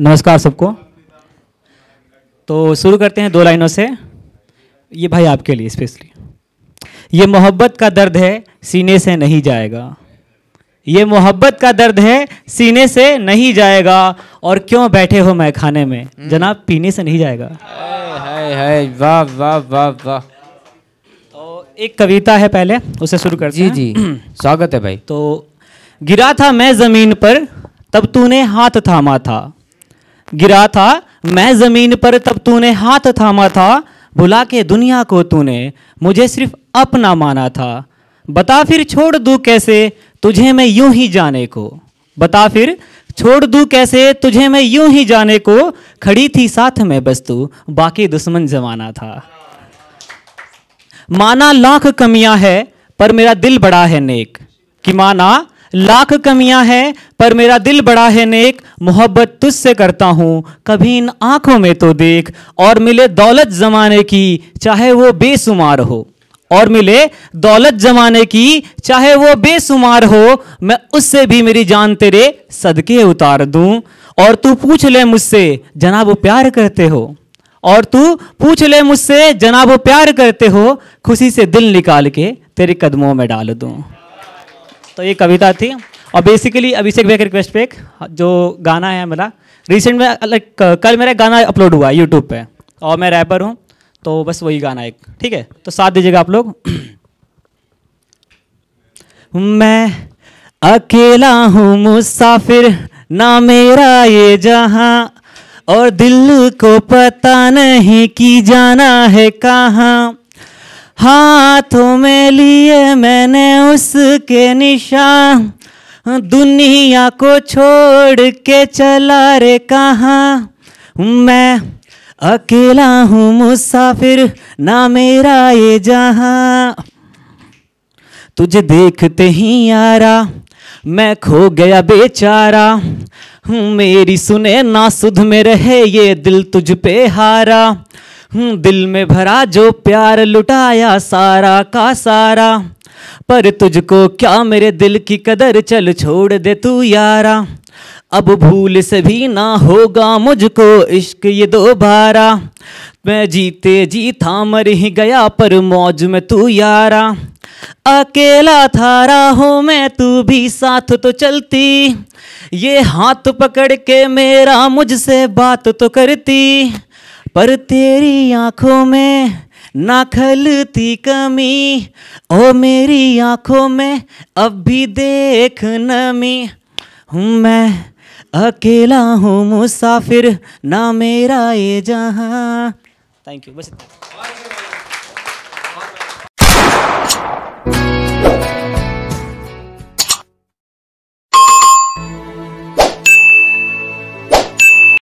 नमस्कार सबको तो शुरू करते हैं दो लाइनों से ये भाई आपके लिए स्पेशली ये मोहब्बत का दर्द है सीने से नहीं जाएगा ये मोहब्बत का दर्द है सीने से नहीं जाएगा और क्यों बैठे हो मैं खाने में हम्म। जनाब पीने से नहीं जाएगा हाय हाय वाह वाह वाह वाह तो एक कविता है पहले उसे शुरू कर जी हैं जी स्वागत है भाई तो गिरा था मैं ज़मीन पर तब तूने हाथ थामा था गिरा था मैं जमीन पर तब तूने हाथ थामा था बुला के दुनिया को तूने मुझे सिर्फ अपना माना था बता फिर छोड़ दूँ कैसे तुझे मैं यूं ही जाने को बता फिर छोड़ दू कैसे तुझे मैं यूं ही जाने को खड़ी थी साथ में बस तू बाकी दुश्मन जमाना था माना लाख कमियां है पर मेरा दिल बड़ा है नेक कि माना लाख कमियां हैं पर मेरा दिल बड़ा है नेक मोहब्बत तुझसे करता हूँ कभी इन आंखों में तो देख और मिले दौलत जमाने की चाहे वो बेसुमार हो और मिले दौलत जमाने की चाहे वो बेसुमार हो मैं उससे भी मेरी जान तेरे सदके उतार दूं और तू पूछ ले मुझसे जनाब वो प्यार करते हो और तू पूछ ले मुझसे जनाब वो प्यार करते हो खुशी से दिल निकाल के तेरे कदमों में डाल दूं तो ये कविता थी और बेसिकली अभिषेक भैया के रिक्वेस्ट पे एक जो गाना है मेरा रिसेंट में लाइक कल मेरा गाना अपलोड हुआ है यूट्यूब पे और मैं रैपर हूँ तो बस वही गाना एक ठीक है तो साथ दीजिएगा आप लोग मैं अकेला हूँ मुसाफिर ना मेरा ये जहाँ और दिल को पता नहीं कि जाना है कहाँ हाथों में लिए मैंने उसके निशान दुनिया को छोड़ के चला रे कहाँ मैं अकेला हूँ मुसाफिर ना मेरा ये जहाँ तुझे देखते ही यारा मैं खो गया बेचारा मेरी सुने ना सुध में रहे ये दिल तुझ पे हारा दिल में भरा जो प्यार लुटाया सारा का सारा पर तुझको क्या मेरे दिल की कदर चल छोड़ दे तू यारा अब भूल से भी ना होगा मुझको इश्क ये दोबारा मैं जीते जी था मर ही गया पर मौज में तू यारा अकेला था राहों मैं तू भी साथ तो चलती ये हाथ पकड़ के मेरा मुझसे बात तो करती पर तेरी आंखों में ना खलती कमी ओ मेरी आंखों में अब भी देख नमी हूँ मैं अकेला हूँ मुसाफिर ना मेरा ये जहाँ थैंक यू बस